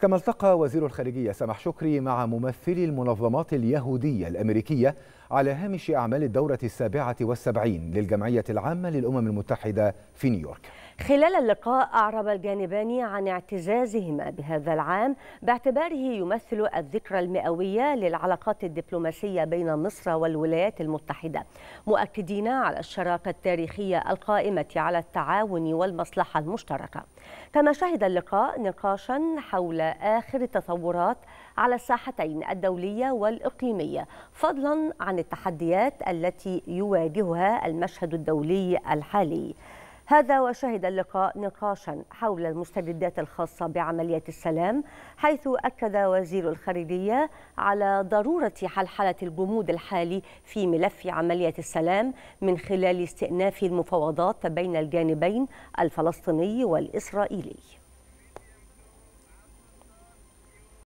كما التقى وزير الخارجية سمح شكري مع ممثلي المنظمات اليهودية الأمريكية على هامش أعمال الدورة السابعة والسبعين للجمعية العامة للأمم المتحدة في نيويورك خلال اللقاء أعرب الجانبان عن اعتزازهما بهذا العام باعتباره يمثل الذكرى المئوية للعلاقات الدبلوماسية بين مصر والولايات المتحدة مؤكدين على الشراكة التاريخية القائمة على التعاون والمصلحة المشتركة كما شهد اللقاء نقاشا حول آخر التطورات على الساحتين الدولية والإقليمية فضلا عن عن التحديات التي يواجهها المشهد الدولي الحالي هذا وشهد اللقاء نقاشا حول المستجدات الخاصة بعملية السلام حيث أكد وزير الخارجية على ضرورة حلحلة الجمود الحالي في ملف عملية السلام من خلال استئناف المفاوضات بين الجانبين الفلسطيني والإسرائيلي